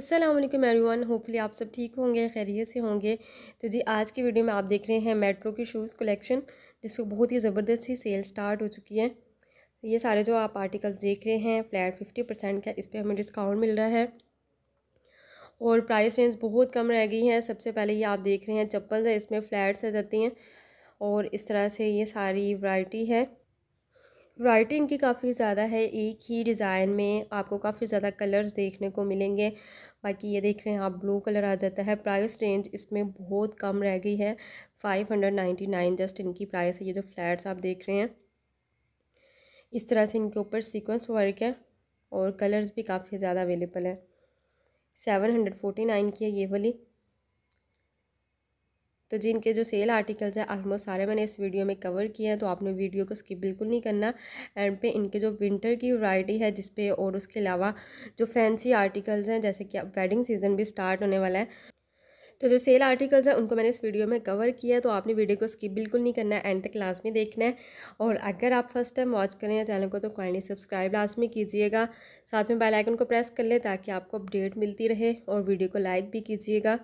अस्सलाम वालेकुम everyone hopefully आप सब ठीक होंगे खैरियत से होंगे तो जी आज की वीडियो में आप देख रहे हैं मेट्रो की शूज़ कलेक्शन जिस पर बहुत ही ज़बरदस्त सी सेल स्टार्ट हो चुकी है ये सारे जो आप आर्टिकल्स देख रहे हैं फ्लैट फिफ्टी परसेंट का इस पर हमें डिस्काउंट मिल रहा है और प्राइस रेंज बहुत कम रह गई है सबसे पहले ये आप देख रहे हैं चप्पल है इसमें फ्लैट्स आ जाती हैं और इस तरह से ये सारी वैरायटी है राइटिंग की काफ़ी ज़्यादा है एक ही डिज़ाइन में आपको काफ़ी ज़्यादा कलर्स देखने को मिलेंगे बाकी ये देख रहे हैं आप ब्लू कलर आ जाता है प्राइस रेंज इसमें बहुत कम रह गई है five hundred ninety nine just इनकी प्राइस है ये जो फ्लैट्स आप देख रहे हैं इस तरह से इनके ऊपर सीक्वेंस वर्क है और कलर्स भी काफ़ी ज़्यादा अवेलेबल है सेवन हंड्रेड फोर्टी नाइन की है ये वाली तो जिनके जो सेल आर्टिकल्स हैं आलमोस्ट सारे मैंने इस वीडियो में कवर किए हैं तो आपने वीडियो को स्किप बिल्कुल नहीं करना एंड पे इनके जो विंटर की वैरायटी है जिसपे और उसके अलावा जो फैंसी आर्टिकल्स हैं जैसे कि वेडिंग सीजन भी स्टार्ट होने वाला है तो जो सेल आर्टिकल्स हैं उनको मैंने इस वीडियो में कवर किया है तो आपने वीडियो को स्किप बिल्कुल नहीं करना है एंड तक लास्ट में देखना है और अगर आप फर्स्ट टाइम वॉच करें या चैनल को तो काइंडली सब्सक्राइब लास्ट में कीजिएगा साथ में बेल आइकन को प्रेस कर लें ताकि आपको अपडेट मिलती रहे और वीडियो को लाइक भी कीजिएगा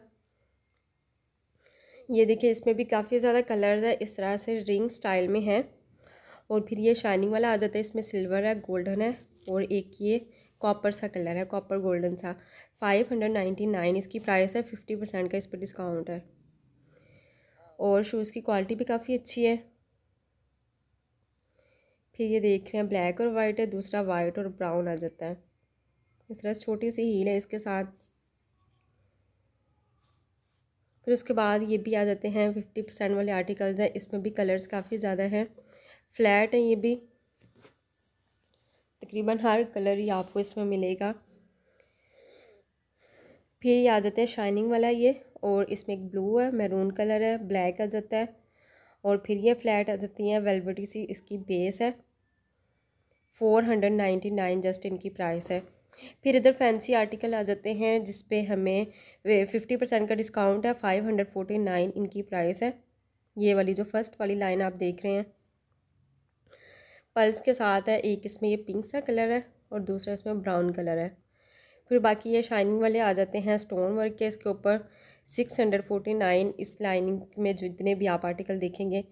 ये देखिए इसमें भी काफ़ी ज़्यादा कलर्स है इस तरह से रिंग स्टाइल में है और फिर ये शाइनिंग वाला आ जाता है इसमें सिल्वर है गोल्डन है और एक ये कॉपर सा कलर है कॉपर गोल्डन सा फाइव हंड्रेड नाइन्टी नाइन इसकी प्राइस है फिफ्टी परसेंट का इस पर डिस्काउंट है और शूज़ की क्वालिटी भी काफ़ी अच्छी है फिर ये देख रहे हैं ब्लैक और वाइट है दूसरा वाइट और ब्राउन आ जाता है इस तरह छोटी सी हील है इसके साथ फिर उसके बाद ये भी आ जाते हैं फिफ्टी परसेंट वाले आर्टिकल्स हैं इसमें भी कलर्स काफ़ी ज़्यादा हैं फ्लैट है ये भी तकरीबन हर कलर ही आपको इसमें मिलेगा फिर ये आ जाते हैं शाइनिंग वाला ये और इसमें एक ब्लू है मैरून कलर है ब्लैक आ जाता है और फिर ये फ्लैट आ जाती हैं वेलवेटी सी इसकी बेस है four hundred ninety nine just इनकी प्राइस है फिर इधर फैंसी आर्टिकल आ जाते हैं जिस पे हमें फिफ्टी परसेंट का डिस्काउंट है फाइव हंड्रेड फोर्टी नाइन इनकी प्राइस है ये वाली जो फर्स्ट वाली लाइन आप देख रहे हैं पल्स के साथ है एक इसमें ये पिंक सा कलर है और दूसरा इसमें ब्राउन कलर है फिर बाकी ये शाइनिंग वाले आ जाते हैं स्टोन वर्क के इसके ऊपर सिक्स हंड्रेड फोर्टी नाइन इस लाइनिंग में जितने भी आप आर्टिकल देखेंगे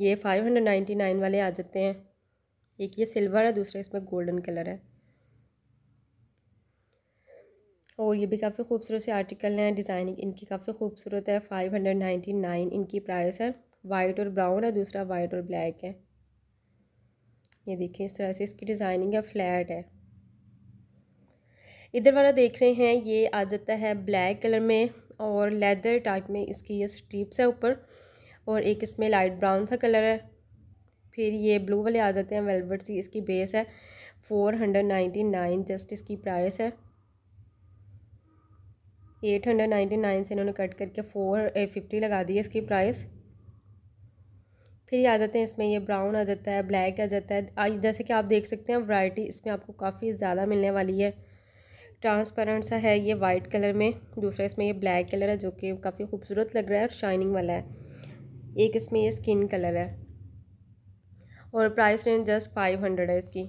ये फाइव हंड्रेड नाइन्टी नाइन वाले आ जाते हैं एक ये सिल्वर है दूसरा इसमें गोल्डन कलर है और ये भी काफ़ी खूबसूरत से आर्टिकल हैं डिज़ाइनिंग इनकी काफ़ी खूबसूरत है फाइव हंड्रेड नाइन्टी नाइन इनकी प्राइस है वाइट और ब्राउन है दूसरा वाइट और ब्लैक है ये देखिए इस तरह से इसकी डिज़ाइनिंग है फ्लैट है इधर वाला देख रहे हैं ये आ जाता है ब्लैक कलर में और लेदर टाइप में इसकी ये स्ट्रिप्स है ऊपर और एक इसमें लाइट ब्राउन सा कलर है फिर ये ब्लू वाले आ जाते हैं वेलवेट सी इसकी बेस है four hundred ninety nine just इसकी प्राइस है एट हंड्रेड नाइन्टी नाइन से इन्होंने कट करके फोर फिफ्टी लगा दी है इसकी प्राइस फिर ये आ जाते हैं इसमें ये ब्राउन आ जाता है ब्लैक आ जाता है जैसे कि आप देख सकते हैं वैरायटी इसमें आपको काफ़ी ज़्यादा मिलने वाली है ट्रांसपेरेंट सा है ये वाइट कलर में दूसरा इसमें ये ब्लैक कलर है जो कि काफ़ी खूबसूरत लग रहा है और शाइनिंग वाला है एक इसमें ये स्किन कलर है और price range just five hundred है इसकी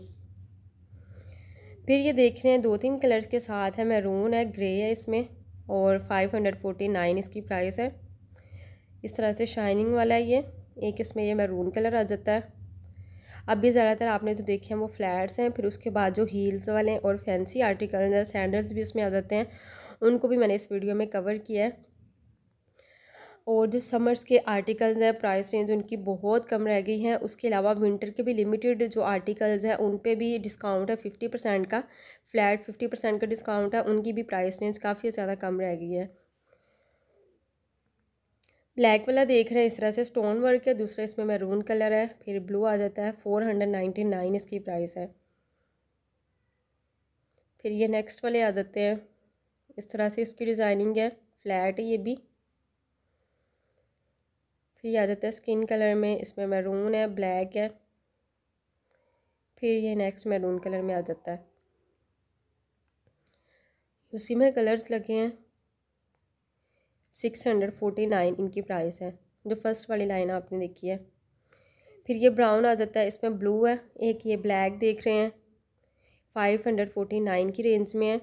फिर ये देख रहे हैं दो तीन कलर्स के साथ है मैरून है ग्रे है इसमें और फाइव हंड्रेड फोर्टी नाइन इसकी प्राइस है इस तरह से शाइनिंग वाला है ये एक इसमें ये मैरून कलर आ जाता है अभी ज़्यादातर आपने जो तो देखे हैं वो फ्लैट्स हैं फिर उसके बाद जो हील्स वाले और फैंसी आर्टिकल सैंडल्स भी उसमें आ जाते हैं उनको भी मैंने इस वीडियो में कवर किया है और जो समर्स के आर्टिकल्स हैं प्राइस रेंज उनकी बहुत कम रह गई है उसके अलावा विंटर के भी लिमिटेड जो आर्टिकल्स हैं उन पे भी डिस्काउंट है फिफ्टी परसेंट का फ्लैट फिफ्टी परसेंट का डिस्काउंट है उनकी भी प्राइस रेंज काफ़ी ज़्यादा कम रह गई है ब्लैक वाला देख रहे हैं इस तरह से स्टोन वर्क है दूसरा इसमें मैरून कलर है फिर ब्लू आ जाता है फोर हंड्रेड नाइन्टी नाइन इसकी प्राइस है फिर ये नेक्स्ट वाले आ जाते हैं इस तरह से इसकी डिज़ाइनिंग है फ्लैट है ये भी फिर ये आ जाता है स्किन कलर में इसमें मैरून है ब्लैक है फिर ये नेक्स्ट मैरून कलर में आ जाता है उसी में कलर्स लगे हैं सिक्स हंड्रेड फोर्टी नाइन इनकी प्राइस है जो फर्स्ट वाली लाइन आपने देखी है फिर ये ब्राउन आ जाता है इसमें ब्लू है एक ये ब्लैक देख रहे हैं फाइव हंड्रेड फोर्टी नाइन की रेंज में है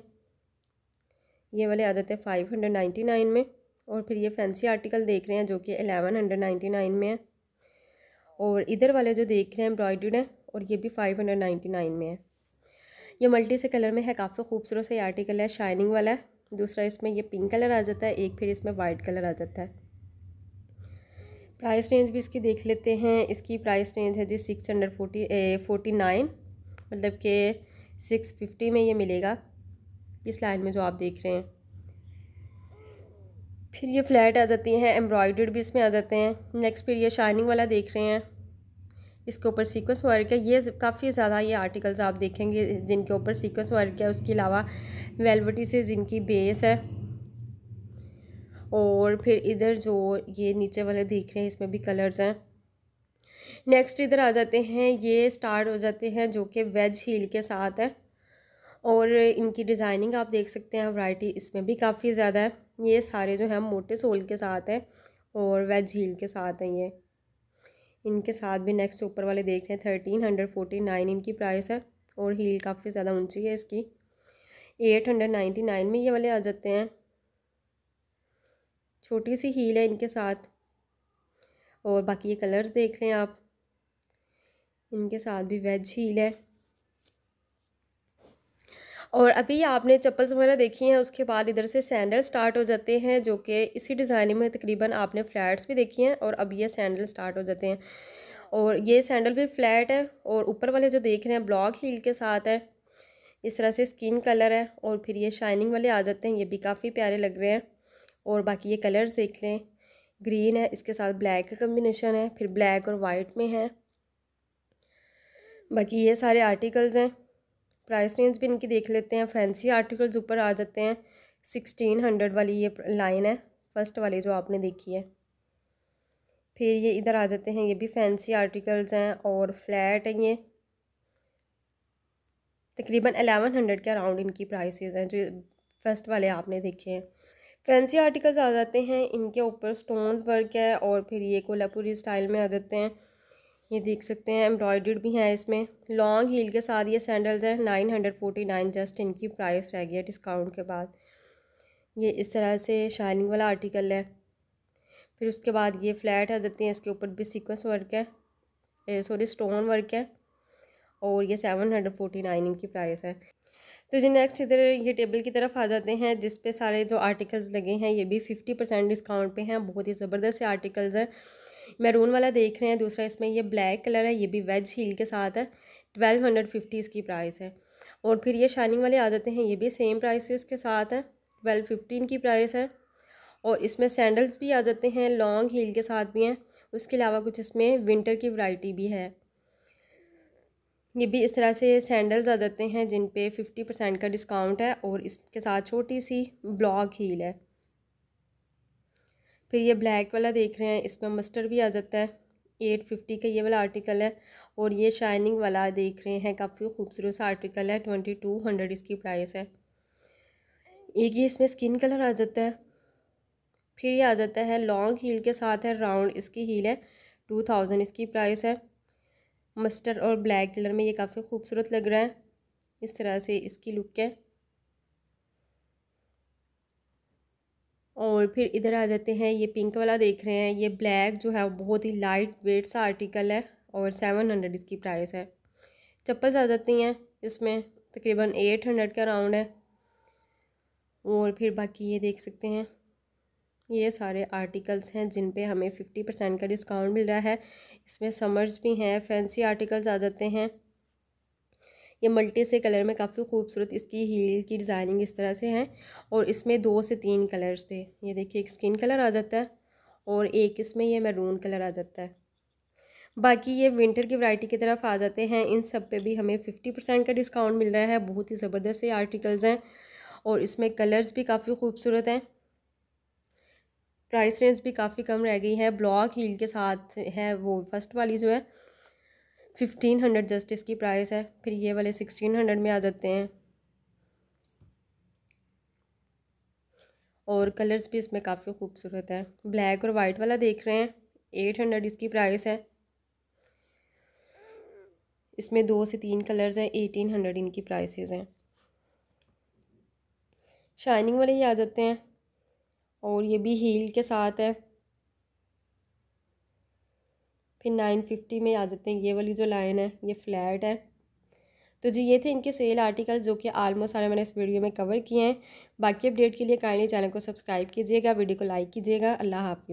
ये वाले आ जाते हैं फाइव हंड्रेड नाइन्टी नाइन में और फिर ये फैंसी आर्टिकल देख रहे हैं जो कि एलेवन हंड्रेड नाइन्टी नाइन में है और इधर वाले जो देख रहे हैं एम्ब्रॉयड है और ये भी फाइव हंड्रेड नाइन्टी नाइन में है ये मल्टी से कलर में है काफ़ी खूबसूरत सा ये आर्टिकल है शाइनिंग वाला है दूसरा इसमें ये पिंक कलर आ जाता है एक फिर इसमें वाइट कलर आ जाता है प्राइस रेंज भी इसकी देख लेते हैं इसकी प्राइस रेंज है जी six hundred forty forty nine मतलब कि सिक्स फिफ्टी में ये मिलेगा इस लाइन में जो आप देख रहे हैं फिर ये फ्लैट आ जाती हैं एम्ब्रॉयडर्ड भी इसमें आ जाते हैं नेक्स्ट फिर ये शाइनिंग वाला देख रहे हैं इसके ऊपर सीक्वेंस वर्क है ये काफ़ी ज़्यादा ये आर्टिकल्स आप देखेंगे जिनके ऊपर सीक्वेंस वर्क है उसके अलावा वेलवटी से जिनकी बेस है और फिर इधर जो ये नीचे वाले देख रहे हैं इसमें भी कलर्स हैं नेक्स्ट इधर आ जाते हैं ये स्टार्ट हो जाते हैं जो कि वेज हील के साथ है और इनकी डिज़ाइनिंग आप देख सकते हैं वराइटी इसमें भी काफ़ी ज़्यादा है ये सारे जो है मोटे सोल के साथ हैं और वेज हील के साथ हैं ये इनके साथ भी नेक्स्ट ऊपर वाले देख रहे हैं थर्टीन हंड्रेड फोर्टी नाइन इनकी प्राइस है और हील काफ़ी ज़्यादा ऊंची है इसकी एट हंड्रेड नाइन्टी नाइन में ये वाले आ जाते हैं छोटी सी हील है इनके साथ और बाकी ये कलर्स देख लें आप इनके साथ भी वेज हील है और अभी आपने चप्पल्स वगैरह देखी हैं उसके बाद इधर से सैंडल स्टार्ट हो जाते हैं जो कि इसी डिज़ाइनिंग में तकरीबन आपने फ्लैट्स भी देखी हैं और अब ये सैंडल स्टार्ट हो जाते हैं और ये सैंडल भी फ्लैट है और ऊपर वाले जो देख रहे हैं ब्लॉक हील के साथ है इस तरह से स्किन कलर है और फिर ये शाइनिंग वाले आ जाते हैं ये भी काफ़ी प्यारे लग रहे हैं और बाकी ये कलर्स देख लें ग्रीन है इसके साथ ब्लैक का कम्बिनेशन है फिर ब्लैक और वाइट में है बाकी ये सारे आर्टिकल्स हैं प्राइस रेंज भी इनकी देख लेते हैं फैंसी आर्टिकल्स ऊपर आ जाते हैं सिक्सटीन हंड्रेड वाली ये लाइन है फर्स्ट वाली जो आपने देखी है फिर ये इधर आ जाते हैं ये भी फैंसी आर्टिकल्स हैं और फ्लैट हैं ये तकरीबन एलेवन हंड्रेड के अराउंड इनकी प्राइसेस हैं जो फर्स्ट वाले आपने देखे हैं फैंसी आर्टिकल्स आ जाते हैं इनके ऊपर स्टोन्स वर्क है और फिर ये कोल्हापुरी स्टाइल में आ जाते हैं ये देख सकते हैं एम्ब्रॉयड भी हैं इसमें लॉन्ग हील के साथ ये सैंडल्स हैं nine hundred forty nine just इनकी प्राइस रह गई है डिस्काउंट के बाद ये इस तरह से शाइनिंग वाला आर्टिकल है फिर उसके बाद ये फ्लैट है देते हैं इसके ऊपर भी सीक्वेंस वर्क है सॉरी स्टोन वर्क है और ये सेवन हंड्रेड फोर्टी नाइन इनकी प्राइस है तो जी नेक्स्ट इधर ये टेबल की तरफ आ जाते हैं जिस पे सारे जो आर्टिकल्स लगे हैं ये भी फिफ्टी परसेंट डिस्काउंट पे हैं बहुत ही ज़बरदस्त आर्टिकल्स हैं मैरून वाला देख रहे हैं दूसरा इसमें ये ब्लैक कलर है ये भी वेज हील के साथ है ट्वेल्व हंड्रेड फिफ्टी इसकी प्राइस है और फिर ये शाइनिंग वाले आ जाते हैं ये भी सेम प्राइस के साथ है ट्वेल्व फिफ्टीन की प्राइस है और इसमें सैंडल्स भी आ जाते हैं लॉन्ग हील के साथ भी हैं उसके अलावा कुछ इसमें विंटर की वैरायटी भी है ये भी इस तरह से सैंडल्स आ जाते हैं जिन पे फिफ्टी परसेंट का डिस्काउंट है और इसके साथ छोटी सी ब्लॉक हील है फिर ये ब्लैक वाला देख रहे हैं इसमें मस्टर्ड भी आ जाता है एट फिफ्टी का ये वाला आर्टिकल है और ये शाइनिंग वाला देख रहे हैं काफ़ी खूबसूरत सा आर्टिकल है ट्वेंटी टू हंड्रेड इसकी प्राइस है एक ये इसमें स्किन कलर आ जाता है फिर ये आ जाता है लॉन्ग हील के साथ है राउंड इसकी हील है टू थाउजेंड इसकी प्राइस है मस्टर्ड और ब्लैक कलर में ये काफ़ी खूबसूरत लग रहा है इस तरह से इसकी लुक है और फिर इधर आ जाते हैं ये पिंक वाला देख रहे हैं ये ब्लैक जो है बहुत ही लाइट वेट सा आर्टिकल है और सेवन हंड्रेड इसकी प्राइस है चप्पल्स आ जाती हैं इसमें तकरीबन एट हंड्रेड का राउंड है और फिर बाकी ये देख सकते हैं ये सारे आर्टिकल्स हैं जिन पे हमें फिफ्टी परसेंट का डिस्काउंट मिल रहा है इसमें समर्स भी हैं फैंसी आर्टिकल्स आ जाते हैं ये मल्टी से कलर में काफ़ी खूबसूरत इसकी हील की डिज़ाइनिंग इस तरह से है और इसमें दो से तीन कलर्स थे ये देखिए एक स्किन कलर आ जाता है और एक इसमें यह मैरून कलर आ जाता है बाकी ये विंटर की वैरायटी की तरफ आ जाते हैं इन सब पे भी हमें फिफ्टी परसेंट का डिस्काउंट मिल रहा है बहुत ही ज़बरदस्त ये आर्टिकल्स हैं और इसमें कलर्स भी काफ़ी खूबसूरत हैं प्राइस रेंज भी काफ़ी कम रह गई है ब्लॉक हील के साथ है वो फर्स्ट वाली जो है फिफ्टीन हंड्रेड जस्ट इसकी प्राइस है फिर ये वाले सिक्सटीन हंड्रेड में आ जाते हैं और कलर्स भी इसमें काफ़ी खूबसूरत है ब्लैक और वाइट वाला देख रहे हैं एट हंड्रेड इसकी प्राइस है इसमें दो से तीन कलर्स हैं एटीन हंड्रेड इनकी प्राइसेस हैं शाइनिंग वाले ही आ जाते हैं और ये भी हील के साथ है फिर नाइन फिफ्टी में आ जाते हैं ये वाली जो लाइन है ये फ्लैट है तो जी ये थे इनके सेल आर्टिकल जो कि आलमोस्ट सारे मैंने इस वीडियो में कवर किए हैं बाकी अपडेट के लिए काइंडली चैनल को सब्सक्राइब कीजिएगा वीडियो को लाइक कीजिएगा अल्लाह हाफिज़